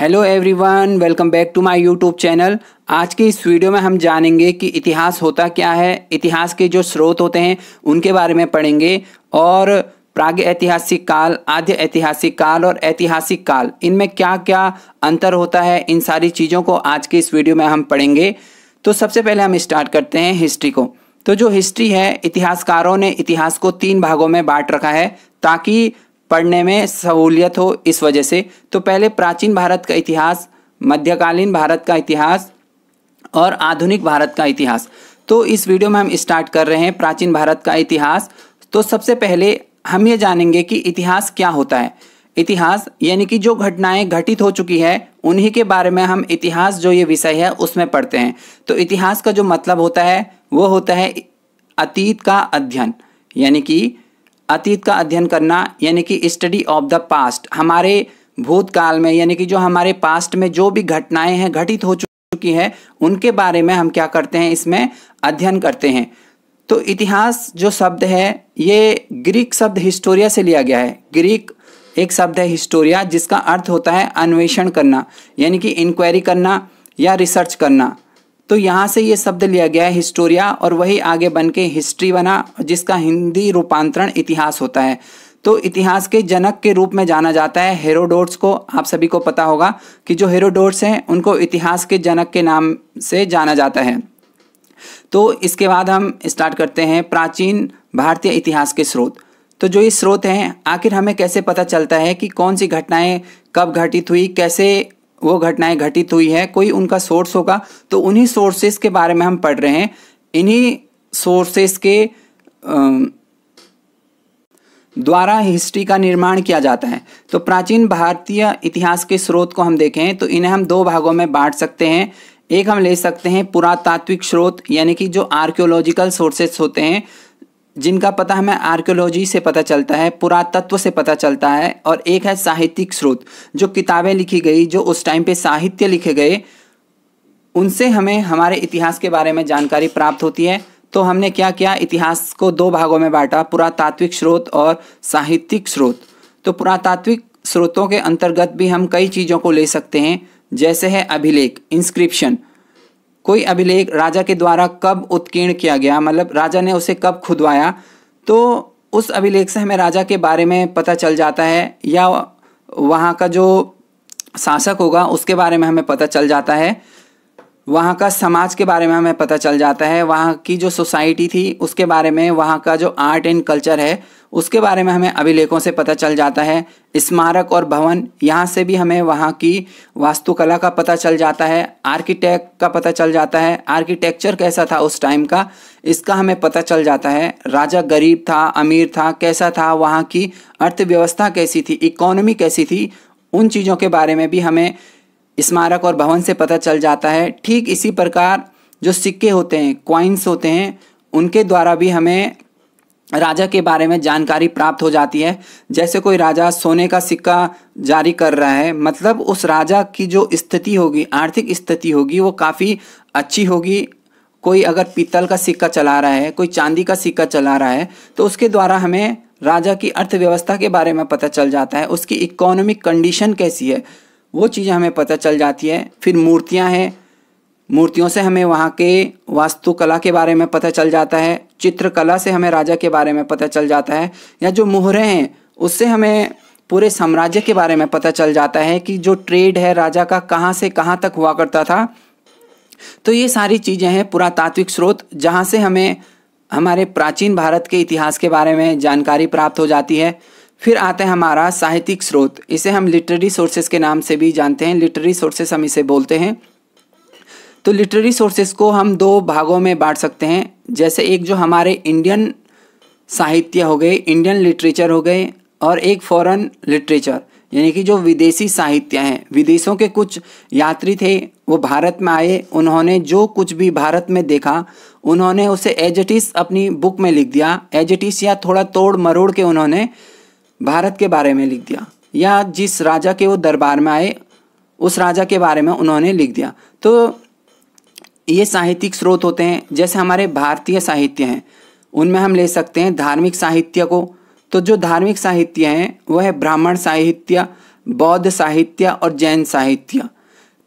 hello everyone welcome back to my YouTube channel आज के इस वीडियो में हम जानेंगे कि इतिहास होता क्या है इतिहास के जो स्रोत होते हैं उनके बारे में पढ़ेंगे और प्राग ऐतिहासिक काल आद्य ऐतिहासिक काल और ऐतिहासिक काल इनमें क्या क्या अंतर होता है इन सारी चीज़ों को आज के इस वीडियो में हम पढ़ेंगे तो सबसे पहले हम स्टार्ट करते हैं हिस्ट्री को तो जो हिस्ट्री है इतिहासकारों ने इतिहास को तीन भागों में बांट रखा है ताकि पढ़ने में सहूलियत हो इस वजह से तो पहले प्राचीन भारत का इतिहास मध्यकालीन भारत का इतिहास और आधुनिक भारत का इतिहास तो इस वीडियो में हम स्टार्ट कर रहे हैं प्राचीन भारत का इतिहास तो सबसे पहले हम ये जानेंगे कि इतिहास क्या होता है इतिहास यानी कि जो घटनाएं घटित हो चुकी है उन्हीं के बारे में हम इतिहास जो ये विषय है उसमें पढ़ते हैं तो इतिहास का जो मतलब होता है वो होता है अतीत का अध्ययन यानी कि अतीत का अध्ययन करना यानी कि स्टडी ऑफ द पास्ट हमारे भूतकाल में यानी कि जो हमारे पास्ट में जो भी घटनाएं हैं घटित हो चुकी हैं उनके बारे में हम क्या करते हैं इसमें अध्ययन करते हैं तो इतिहास जो शब्द है ये ग्रीक शब्द हिस्टोरिया से लिया गया है ग्रीक एक शब्द है हिस्टोरिया जिसका अर्थ होता है अन्वेषण करना यानी कि इंक्वायरी करना या रिसर्च करना तो यहाँ से ये शब्द लिया गया है हिस्टोरिया और वही आगे बन के हिस्ट्री बना जिसका हिंदी रूपांतरण इतिहास होता है तो इतिहास के जनक के रूप में जाना जाता है हेरोडोट्स को आप सभी को पता होगा कि जो हेरोडोट्स हैं उनको इतिहास के जनक के नाम से जाना जाता है तो इसके बाद हम स्टार्ट करते हैं प्राचीन भारतीय इतिहास के स्रोत तो जो ये स्रोत हैं आखिर हमें कैसे पता चलता है कि कौन सी घटनाएं कब घटित हुई कैसे वो घटनाएं घटित हुई है कोई उनका सोर्स होगा तो उन्हीं सोर्सेस के बारे में हम पढ़ रहे हैं इन्हीं सोर्सेस के द्वारा हिस्ट्री का निर्माण किया जाता है तो प्राचीन भारतीय इतिहास के स्रोत को हम देखें तो इन्हें हम दो भागों में बांट सकते हैं एक हम ले सकते हैं पुरातात्विक स्रोत यानी कि जो आर्कियोलॉजिकल सोर्सेस होते हैं जिनका पता हमें आर्कियोलॉजी से पता चलता है पुरातत्व से पता चलता है और एक है साहित्यिक स्रोत जो किताबें लिखी गई जो उस टाइम पे साहित्य लिखे गए उनसे हमें हमारे इतिहास के बारे में जानकारी प्राप्त होती है तो हमने क्या किया इतिहास को दो भागों में बांटा पुरातात्विक स्रोत और साहित्यिक स्रोत तो पुरातात्विक स्रोतों के अंतर्गत भी हम कई चीज़ों को ले सकते हैं जैसे है अभिलेख इंस्क्रिप्शन कोई अभिलेख राजा के द्वारा कब उत्कीर्ण किया गया मतलब राजा ने उसे कब खुदवाया तो उस अभिलेख से हमें राजा के बारे में पता चल जाता है या वहाँ का जो शासक होगा उसके बारे में हमें पता चल जाता है वहाँ का समाज के बारे में हमें पता चल जाता है वहाँ की जो सोसाइटी थी उसके बारे में वहाँ का जो आर्ट एंड कल्चर है उसके बारे में हमें अभिलेखों से पता चल जाता है स्मारक और भवन यहाँ से भी हमें वहाँ की वास्तुकला का पता चल जाता है आर्किटेक्ट का पता चल जाता है आर्किटेक्चर कैसा था उस टाइम का इसका हमें पता चल जाता है राजा गरीब था अमीर था कैसा था वहाँ की अर्थव्यवस्था कैसी थी इकोनॉमी कैसी थी उन चीज़ों के बारे में भी हमें स्मारक और भवन से पता चल जाता है ठीक इसी प्रकार जो सिक्के होते हैं क्वाइंस होते हैं उनके द्वारा भी हमें राजा के बारे में जानकारी प्राप्त हो जाती है जैसे कोई राजा सोने का सिक्का जारी कर रहा है मतलब उस राजा की जो स्थिति होगी आर्थिक स्थिति होगी वो काफ़ी अच्छी होगी कोई अगर पीतल का सिक्का चला रहा है कोई चांदी का सिक्का चला रहा है तो उसके द्वारा हमें राजा की अर्थव्यवस्था के बारे में पता चल जाता है उसकी इकोनॉमिक कंडीशन कैसी है वो चीज़ें हमें पता चल जाती है फिर मूर्तियाँ हैं मूर्तियों से हमें वहाँ के वास्तुकला के बारे में पता चल जाता है चित्रकला से हमें राजा के बारे में पता चल जाता है या जो मोहरें हैं उससे हमें पूरे साम्राज्य के बारे में पता चल जाता है कि जो ट्रेड है राजा का कहाँ से कहाँ तक हुआ करता था तो ये सारी चीज़ें हैं पुरातात्विक स्रोत जहाँ से हमें हमारे प्राचीन भारत के इतिहास के बारे में जानकारी प्राप्त हो जाती है फिर आता है हमारा साहित्यिक स्रोत इसे हम लिटरेरी सोर्सेज के नाम से भी जानते हैं लिटरेरी सोर्सेस हम इसे बोलते हैं तो लिटरेरी सोर्सेस को हम दो भागों में बांट सकते हैं जैसे एक जो हमारे इंडियन साहित्य हो गए इंडियन लिटरेचर हो गए और एक फॉरेन लिटरेचर यानी कि जो विदेशी साहित्य हैं विदेशों के कुछ यात्री थे वो भारत में आए उन्होंने जो कुछ भी भारत में देखा उन्होंने उसे एजटिस अपनी बुक में लिख दिया एजटिस या थोड़ा तोड़ मरोड़ के उन्होंने भारत के बारे में लिख दिया या जिस राजा के वो दरबार में आए उस राजा के बारे में उन्होंने लिख दिया तो ये साहित्यिक स्रोत होते हैं जैसे हमारे भारतीय साहित्य हैं उनमें हम ले सकते हैं धार्मिक साहित्य को तो जो धार्मिक साहित्य हैं वह है ब्राह्मण साहित्य बौद्ध साहित्य और जैन साहित्य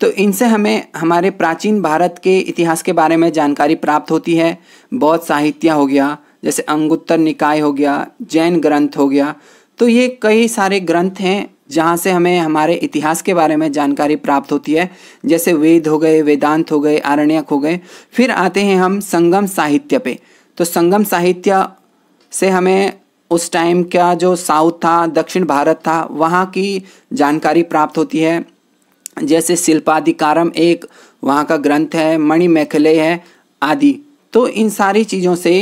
तो इनसे हमें हमारे प्राचीन भारत के इतिहास के बारे में जानकारी प्राप्त होती है बौद्ध साहित्य हो गया जैसे अंगुत्तर निकाय हो गया जैन ग्रंथ हो गया तो ये कई सारे ग्रंथ हैं जहाँ से हमें हमारे इतिहास के बारे में जानकारी प्राप्त होती है जैसे वेद हो गए वेदांत हो गए आरण्यक हो गए फिर आते हैं हम संगम साहित्य पे तो संगम साहित्य से हमें उस टाइम का जो साउथ था दक्षिण भारत था वहाँ की जानकारी प्राप्त होती है जैसे शिल्पाधिकारम एक वहाँ का ग्रंथ है मणि मैखले है आदि तो इन सारी चीज़ों से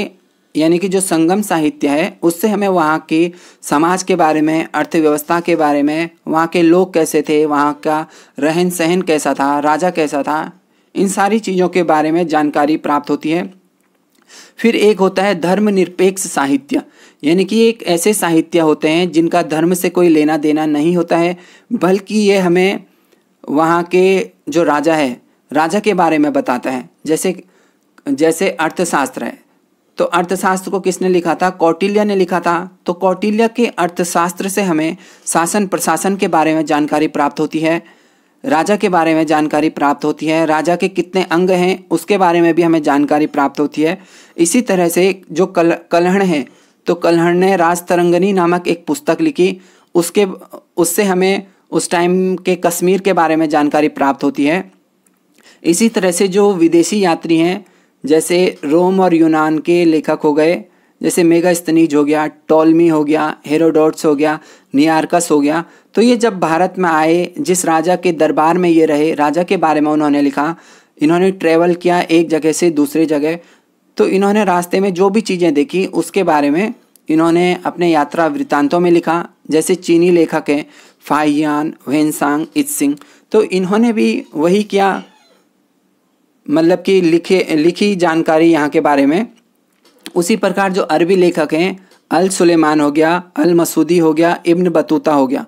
यानी कि जो संगम साहित्य है उससे हमें वहाँ की समाज के बारे में अर्थव्यवस्था के बारे में वहाँ के लोग कैसे थे वहाँ का रहन सहन कैसा था राजा कैसा था इन सारी चीज़ों के बारे में जानकारी प्राप्त होती है फिर एक होता है धर्मनिरपेक्ष साहित्य यानी कि एक ऐसे साहित्य होते हैं जिनका धर्म से कोई लेना देना नहीं होता है बल्कि ये हमें वहाँ के जो राजा है राजा के बारे में बताता है जैसे जैसे अर्थशास्त्र है तो अर्थशास्त्र को किसने लिखा था कौटिल्य ने लिखा था तो कौटिल्य के अर्थशास्त्र से हमें शासन प्रशासन के बारे में जानकारी प्राप्त होती है राजा के बारे में जानकारी प्राप्त होती है राजा के कितने अंग हैं उसके बारे में भी हमें जानकारी प्राप्त होती है इसी तरह से जो कल कलहण है तो कलहण ने राजतरंगनी नामक एक पुस्तक लिखी उसके उससे हमें उस टाइम के कश्मीर के बारे में जानकारी प्राप्त होती है इसी तरह से जो विदेशी यात्री हैं जैसे रोम और यूनान के लेखक हो गए जैसे मेगा स्तनीज हो गया टॉलमी हो गया हेरोडोट्स हो गया नियारकस हो गया तो ये जब भारत में आए जिस राजा के दरबार में ये रहे राजा के बारे में उन्होंने लिखा इन्होंने ट्रेवल किया एक जगह से दूसरे जगह तो इन्होंने रास्ते में जो भी चीज़ें देखी उसके बारे में इन्होंने अपने यात्रा वृत्तांतों में लिखा जैसे चीनी लेखक हैं फाइयान वेंसांग सिंह तो इन्होंने भी वही किया मतलब कि लिखे लिखी जानकारी यहाँ के बारे में उसी प्रकार जो अरबी लेखक हैं अल सुलेमान हो गया अल मसूदी हो गया इब्न बतूता हो गया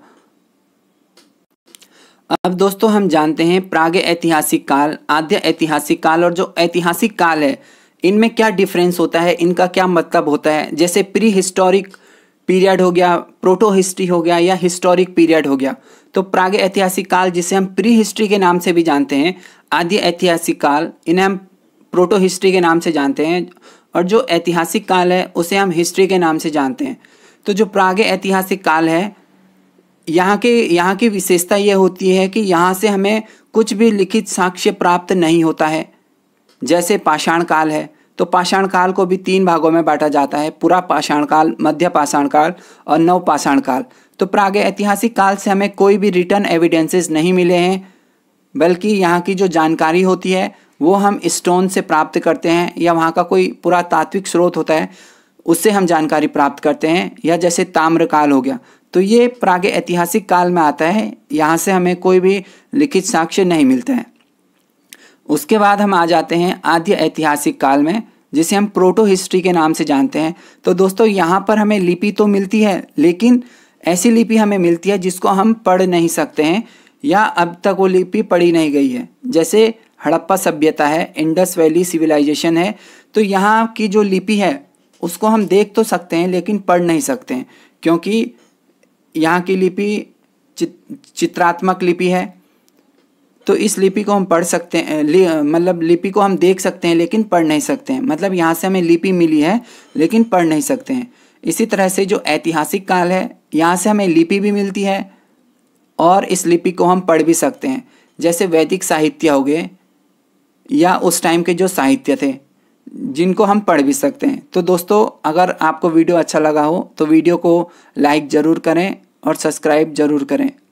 अब दोस्तों हम जानते हैं प्राग ऐतिहासिक काल आद्य ऐतिहासिक काल और जो ऐतिहासिक काल है इनमें क्या डिफरेंस होता है इनका क्या मतलब होता है जैसे प्री हिस्टोरिक पीरियड हो गया प्रोटो हिस्ट्री हो गया या हिस्टोरिक पीरियड हो गया तो प्राग ऐतिहासिक काल जिसे हम प्री हिस्ट्री के नाम से भी जानते हैं आदि ऐतिहासिक काल इन्हें हम प्रोटो हिस्ट्री के नाम से जानते हैं और जो ऐतिहासिक काल है उसे हम हिस्ट्री के नाम से जानते हैं तो जो प्राग ऐतिहासिक काल है यहाँ के यहाँ की विशेषता ये होती है कि यहाँ से हमें कुछ भी लिखित साक्ष्य प्राप्त नहीं होता है जैसे पाषाण काल है तो पाषाण काल को भी तीन भागों में बांटा जाता है पूरा पाषाण काल मध्य पाषाण काल और नव पाषाण काल तो प्राग ऐतिहासिक काल से हमें कोई भी रिटर्न एविडेंसेस नहीं मिले हैं बल्कि यहाँ की जो जानकारी होती है वो हम स्टोन से प्राप्त करते हैं या वहाँ का कोई पुरातात्विक स्रोत होता है उससे हम जानकारी प्राप्त करते हैं या जैसे ताम्रकाल हो गया तो ये प्राग ऐतिहासिक काल में आता है यहाँ से हमें कोई भी लिखित साक्ष्य नहीं मिलता है उसके बाद हम आ जाते हैं आद्य ऐतिहासिक काल में जिसे हम प्रोटो हिस्ट्री के नाम से जानते हैं तो दोस्तों यहाँ पर हमें लिपि तो मिलती है लेकिन ऐसी लिपि हमें मिलती है जिसको हम पढ़ नहीं सकते हैं या अब तक वो लिपि पढ़ी नहीं गई है जैसे हड़प्पा सभ्यता है इंडस वैली सिविलाइजेशन है तो यहाँ की जो लिपि है उसको हम देख तो सकते हैं लेकिन पढ़ नहीं सकते हैं क्योंकि यहाँ की लिपि चित, चित्रात्मक लिपि है तो इस लिपि को हम पढ़ सकते हैं लि, मतलब लिपि को हम देख सकते हैं लेकिन पढ़ नहीं सकते हैं मतलब यहाँ से हमें लिपि मिली है लेकिन पढ़ नहीं सकते हैं इसी तरह से जो ऐतिहासिक काल है यहाँ से हमें लिपि भी मिलती है और इस लिपि को हम पढ़ भी सकते हैं जैसे वैदिक साहित्य हो गए या उस टाइम के जो साहित्य थे जिनको हम पढ़ भी सकते हैं तो दोस्तों अगर आपको वीडियो अच्छा लगा हो तो वीडियो को लाइक ज़रूर करें और सब्सक्राइब ज़रूर करें